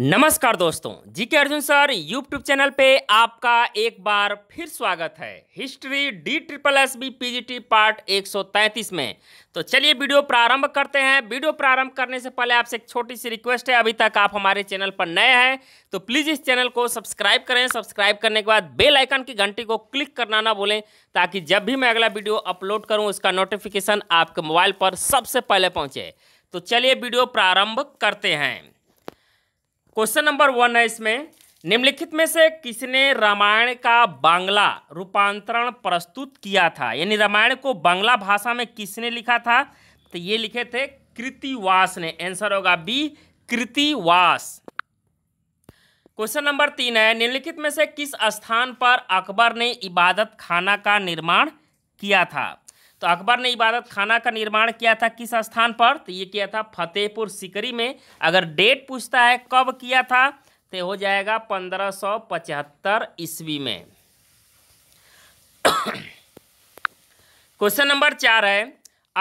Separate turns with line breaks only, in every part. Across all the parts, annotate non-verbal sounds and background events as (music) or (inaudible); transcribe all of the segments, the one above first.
नमस्कार दोस्तों जी के अर्जुन सर यूट्यूब चैनल पे आपका एक बार फिर स्वागत है history D triple S B P G T part 133 में तो चलिए वीडियो प्रारंभ करते हैं वीडियो प्रारंभ करने से पहले आपसे एक छोटी सी रिक्वेस्ट है अभी तक आप हमारे चैनल पर नए हैं तो प्लीज़ इस चैनल को सब्सक्राइब करें सब्सक्राइब करने के बाद बेल आइकन की घंटी को क्लिक करना ना भूलें ताकि जब भी मैं अगला वीडियो अपलोड करूँ उसका नोटिफिकेशन आपके मोबाइल पर सबसे पहले पहुँचे तो चलिए वीडियो प्रारंभ करते हैं क्वेश्चन नंबर वन है इसमें निम्नलिखित में से किसने रामायण का बांग्ला रूपांतरण प्रस्तुत किया था यानी रामायण को बांग्ला भाषा में किसने लिखा था तो ये लिखे थे कृतिवास ने आंसर होगा बी कृतिवास क्वेश्चन नंबर तीन है निम्नलिखित में से किस स्थान पर अकबर ने इबादत खाना का निर्माण किया था तो अकबर ने इबादत खाना का निर्माण किया था किस स्थान पर तो ये किया था फतेहपुर सिकरी में अगर डेट पूछता है कब किया था तो हो जाएगा पंद्रह सौ पचहत्तर ईस्वी में क्वेश्चन नंबर चार है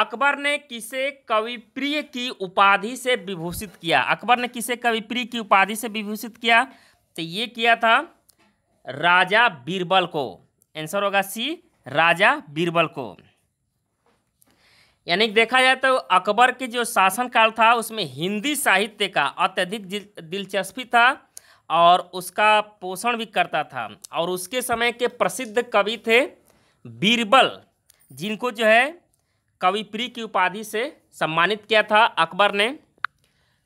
अकबर ने किसे कवि प्रिय की उपाधि से विभूषित किया अकबर ने किसे कवि प्रिय की उपाधि से विभूषित किया तो ये किया था राजा बीरबल को आंसर होगा सी राजा बीरबल को यानी देखा जाए तो अकबर के जो शासनकाल था उसमें हिंदी साहित्य का अत्यधिक दिलचस्पी था और उसका पोषण भी करता था और उसके समय के प्रसिद्ध कवि थे बीरबल जिनको जो है कविप्री की उपाधि से सम्मानित किया था अकबर ने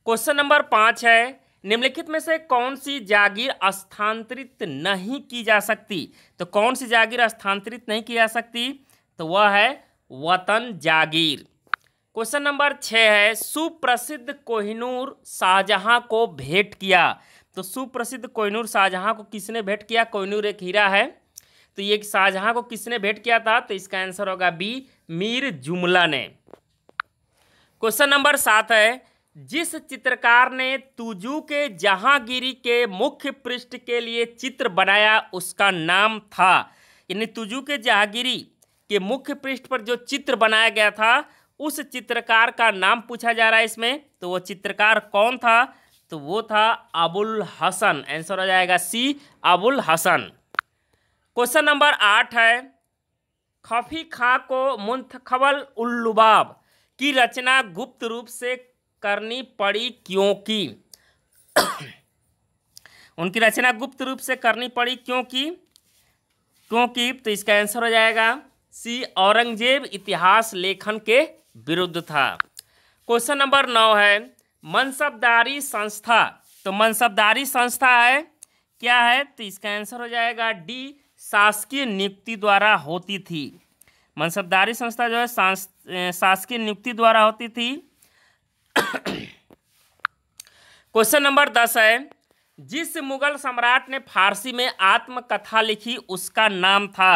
क्वेश्चन नंबर पाँच है निम्नलिखित में से कौन सी जागीर स्थानांतरित नहीं की जा सकती तो कौन सी जागीर स्थानांतरित नहीं की जा सकती तो वह है वतन जागीर क्वेश्चन नंबर छः है सुप्रसिद्ध कोहिनूर शाहजहाँ को भेंट किया तो सुप्रसिद्ध कोहिनूर शाहजहाँ को किसने भेंट किया कोहिनूर एक हीरा है तो ये शाहजहाँ को किसने भेंट किया था तो इसका आंसर होगा बी मीर जुमला ने क्वेश्चन नंबर सात है जिस चित्रकार ने तुजू के जहांगीरी के मुख्य पृष्ठ के लिए चित्र बनाया उसका नाम था यानी तुजू के जहांगीरी कि मुख्य पृष्ठ पर जो चित्र बनाया गया था उस चित्रकार का नाम पूछा जा रहा है इसमें तो वो चित्रकार कौन था तो वो था अबुल हसन आंसर हो जाएगा C Abul Hasan question number आठ है खफी खां को मुंतखबल उल्लुबाब की रचना गुप्त रूप से करनी पड़ी क्योंकि (coughs) उनकी रचना गुप्त रूप से करनी पड़ी क्योंकि क्योंकि तो इसका आंसर हो जाएगा सी औरंगजेब इतिहास लेखन के विरुद्ध था क्वेश्चन नंबर नौ है मनसबदारी संस्था तो मनसबदारी संस्था है क्या है तो इसका आंसर हो जाएगा डी शासकीय नियुक्ति द्वारा होती थी मनसबदारी संस्था जो है शासकीय नियुक्ति द्वारा होती थी क्वेश्चन नंबर दस है जिस मुगल सम्राट ने फारसी में आत्मकथा लिखी उसका नाम था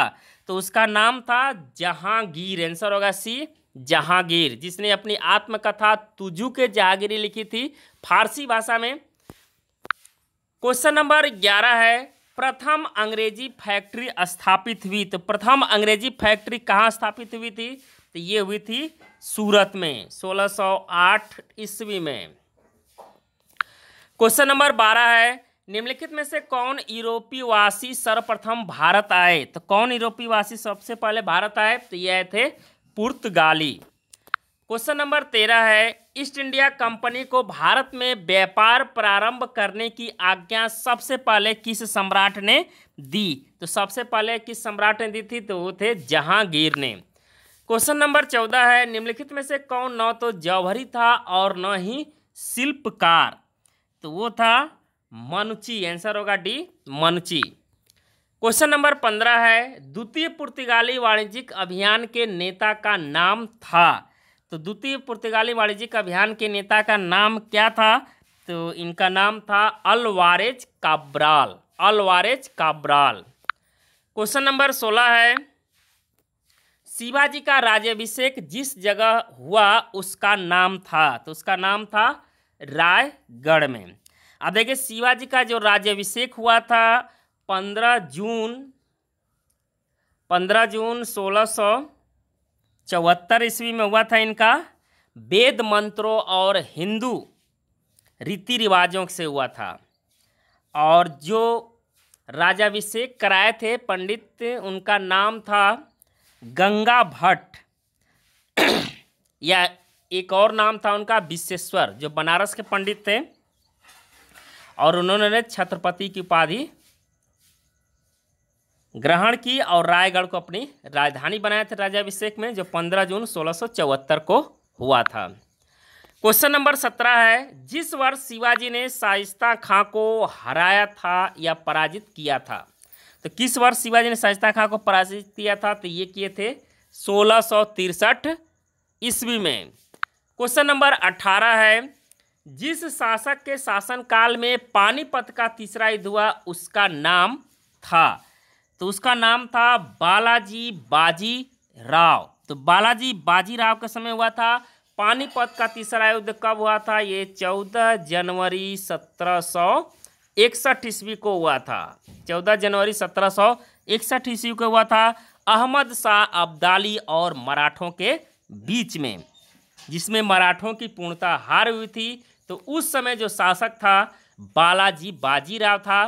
तो उसका नाम था जहांगीर आंसर होगा सी जहांगीर जिसने अपनी आत्मकथा तुजू के जहांगीरी लिखी थी फारसी भाषा में क्वेश्चन नंबर ग्यारह है प्रथम अंग्रेजी फैक्ट्री स्थापित हुई तो प्रथम अंग्रेजी फैक्ट्री कहाँ स्थापित हुई थी तो ये हुई थी सूरत में 1608 ईस्वी में क्वेश्चन नंबर बारह है निम्नलिखित में से कौन यूरोपीयवासी सर्वप्रथम भारत आए तो कौन यूरोपीयवासी सबसे पहले भारत आए तो ये आए थे पुर्तगाली क्वेश्चन नंबर तेरह है ईस्ट इंडिया कंपनी को भारत में व्यापार प्रारंभ करने की आज्ञा सबसे पहले किस सम्राट ने दी तो सबसे पहले किस सम्राट ने दी थी तो वो थे जहांगीर ने क्वेश्चन नंबर चौदह है निम्नलिखित में से कौन न तो जौहरी था और न ही शिल्पकार तो वो था मनुची आंसर होगा डी मनुची क्वेश्चन नंबर पंद्रह है द्वितीय पुर्तगाली वाणिज्यिक अभियान के नेता का नाम था तो द्वितीय पुर्तगाली वाणिज्यिक अभियान के नेता का नाम क्या था तो इनका नाम था Alvares Cabral Alvares Cabral question number सोलह है शिवाजी का राज्यभिषेक जिस जगह हुआ उसका नाम था तो उसका नाम था रायगढ़ में अब देखिए शिवाजी का जो राज्यभिषेक हुआ था पंद्रह जून पंद्रह जून सोलह सौ चौहत्तर ईस्वी में हुआ था इनका वेद मंत्रों और हिंदू रीति रिवाजों से हुआ था और जो राजाभिषेक कराए थे पंडित उनका नाम था गंगा भट्ट या एक और नाम था उनका विश्वेश्वर जो बनारस के पंडित थे और उन्होंने छत्रपति की उपाधि ग्रहण की और रायगढ़ को अपनी राजधानी बनाया था राजाभिषेक में जो 15 जून सोलह को हुआ था क्वेश्चन नंबर सत्रह है जिस वर्ष शिवाजी ने साइस्ता खां को हराया था या पराजित किया था तो किस वर्ष शिवाजी ने साइस्ता खां को पराजित किया था तो ये किए थे सोलह ईस्वी में क्वेश्चन नंबर अठारह है जिस शासक के शासनकाल में पानीपत का तीसरा युद्ध हुआ उसका नाम था तो उसका नाम था बालाजी बाजी राव तो बालाजी बाजी राव के समय हुआ था पानीपत का तीसरा युद्ध कब हुआ था ये चौदह जनवरी सत्रह सौ इकसठ ईस्वी को हुआ था चौदह जनवरी सत्रह सौ इकसठ ईस्वी को हुआ था अहमद शाह अब्दाली और मराठों के बीच में जिसमें मराठों की पूर्णता हार हुई थी तो उस समय जो शासक था बालाजी बाजीराव था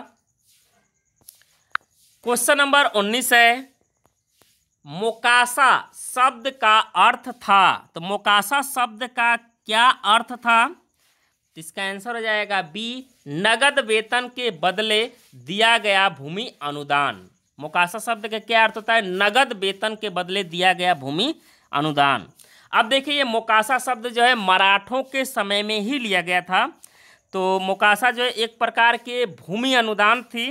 क्वेश्चन नंबर उन्नीस है मोकासा शब्द का अर्थ था तो मोकासा शब्द का क्या अर्थ था तो इसका आंसर हो जाएगा बी नगद वेतन के बदले दिया गया भूमि अनुदान मोकासा शब्द का क्या अर्थ होता है नगद वेतन के बदले दिया गया भूमि अनुदान अब देखिए ये मोकासा शब्द जो है मराठों के समय में ही लिया गया था तो मोकासा जो है एक प्रकार के भूमि अनुदान थी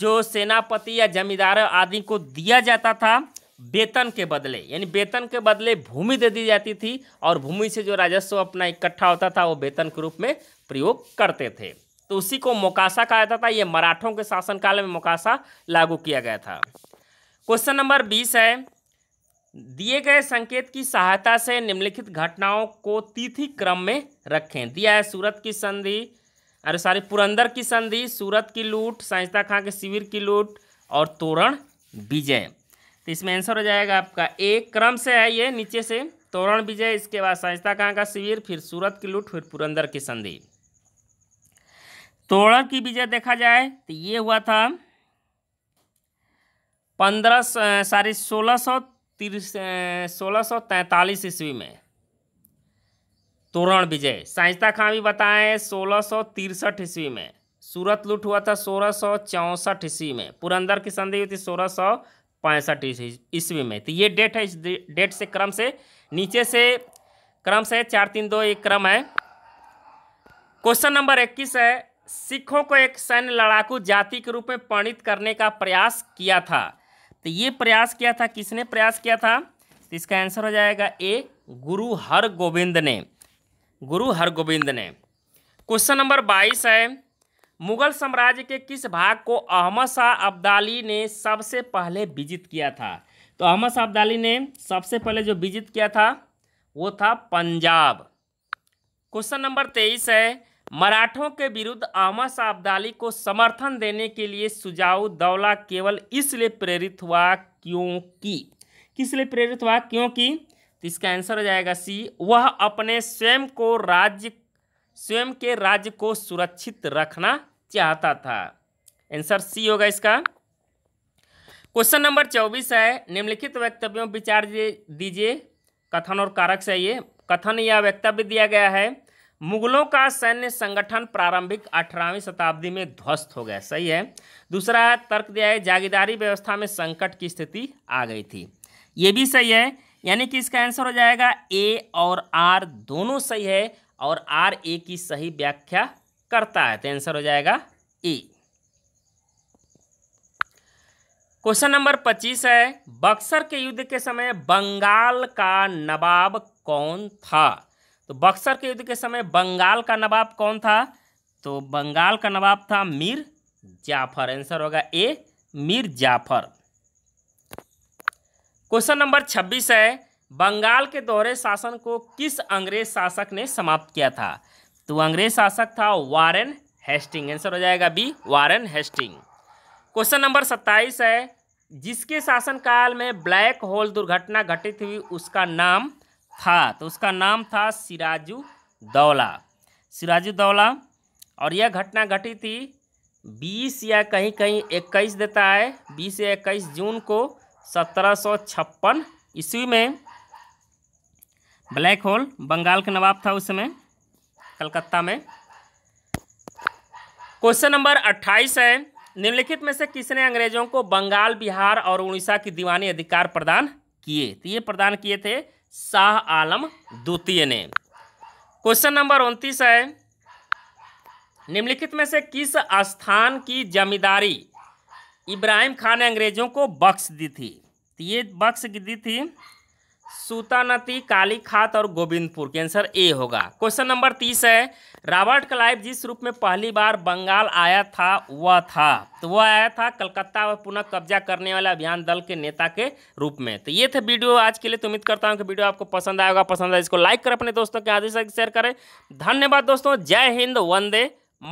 जो सेनापति या जमींदार आदि को दिया जाता था वेतन के बदले यानी वेतन के बदले भूमि दे दी जाती थी और भूमि से जो राजस्व अपना इकट्ठा होता था वो वेतन के रूप में प्रयोग करते थे तो उसी को मोकासा कहा जाता था ये मराठों के शासनकाल में मोकासा लागू किया गया था क्वेश्चन नंबर बीस है दिए गए संकेत की सहायता से निम्नलिखित घटनाओं को तिथि क्रम में रखें दिया है सूरत की संधि अरे सॉरी पुरंदर की संधि सूरत की लूट साइंसता खां के शिविर की लूट और तोरण विजय तो इसमें आंसर हो जाएगा आपका एक क्रम से है ये नीचे से तोरण विजय इसके बाद साइंसता खां का शिविर फिर सूरत की लूट फिर पुरंदर की संधि तोरण की विजय देखा जाए तो ये हुआ था पंद्रह सॉरी सोलह सौ सोलह सौ तैंतालीस ईस्वी में तोरण विजय साइंसता खां भी बताएं सोलह सौ तिरसठ ईस्वी में सूरत लूट हुआ था सोलह सौ चौंसठ ईस्वी में पुरंदर की संधि हुई थी सोलह सौ पैंसठ ईस्वी में तो ये डेट है इस डेट से क्रम से नीचे से क्रम से चार तीन दो एक क्रम है क्वेश्चन नंबर इक्कीस है सिखों को एक सैन्य लड़ाकू जाति के रूप में परिणित करने का प्रयास किया था तो ये प्रयास किया था किसने प्रयास किया था तो इसका आंसर हो जाएगा ए गुरु हर गोविंद ने गुरु हर गोविंद ने क्वेश्चन नंबर बाईस है मुगल साम्राज्य के किस भाग को अहमद शाह अब्दाली ने सबसे पहले विजित किया था तो अहमद शाह अब्दाली ने सबसे पहले जो विजित किया था वो था पंजाब क्वेश्चन नंबर तेईस है मराठों के विरुद्ध अहमद आबदाली को समर्थन देने के लिए दौला केवल इसलिए प्रेरित हुआ क्योंकि किस लिए प्रेरित हुआ क्योंकि तो इसका आंसर हो जाएगा सी वह अपने स्वयं को राज्य स्वयं के राज्य को सुरक्षित रखना चाहता था आंसर सी होगा इसका क्वेश्चन नंबर चौबीस है निम्नलिखित वक्तव्यों विचार दीजिए कथन और कारक से ये कथन या वक्तव्य दिया गया है मुगलों का सैन्य संगठन प्रारंभिक अठारहवीं शताब्दी में ध्वस्त हो गया सही है दूसरा तर्क दिया है जागीदारी व्यवस्था में संकट की स्थिति आ गई थी ये भी सही है यानी कि इसका आंसर हो जाएगा ए और आर दोनों सही है और आर ए की सही व्याख्या करता है तो आंसर हो जाएगा ए क्वेश्चन नंबर पच्चीस है बक्सर के युद्ध के समय बंगाल का नवाब कौन था तो बक्सर के युद्ध के समय बंगाल का नवाब कौन था तो बंगाल का नवाब था मीर जाफर आंसर होगा A Mir Jafar question number छब्बीस है बंगाल के दोहरे शासन को किस अंग्रेज शासक ने समाप्त किया था तो अंग्रेज शासक था वारेन हेस्टिंग आंसर हो जाएगा B Warren Hasting question number सत्ताईस है जिसके शासनकाल में ब्लैक होल दुर्घटना घटित हुई उसका नाम था तो उसका नाम था सिराजू दौला सिराजू दौला और यह घटना घटी थी बीस या कहीं कहीं इक्कीस देता है बीस या इक्कीस जून को सत्रह सौ छप्पन ईस्वी में ब्लैक होल बंगाल का नवाब था उस समय कलकत्ता में क्वेश्चन नंबर अट्ठाईस है निम्नलिखित में से किसने अंग्रेजों को बंगाल बिहार और उड़ीसा की दीवानी अधिकार प्रदान किए तो ये प्रदान किए थे शाह आलम द्वितीय ने क्वेश्चन नंबर उनतीस है निम्नलिखित में से किस स्थान की जमींदारी इब्राहिम खान ने अंग्रेजों को बख्श दी थी तो ये बख्श दी थी सुतानती काली खात और गोविंदपुर के आंसर ए होगा क्वेश्चन नंबर तीस है रॉबर्ट क्लाइव जिस रूप में पहली बार बंगाल आया था वह था तो वह आया था कलकत्ता व पुनः कब्जा करने वाले अभियान दल के नेता के रूप में तो ये थे वीडियो आज के लिए तो उम्मीद करता हूँ कि वीडियो आपको पसंद आएगा पसंद आए इसको लाइक करें अपने दोस्तों के आदेश शेयर करें धन्यवाद दोस्तों जय हिंद वंदे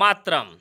मातरम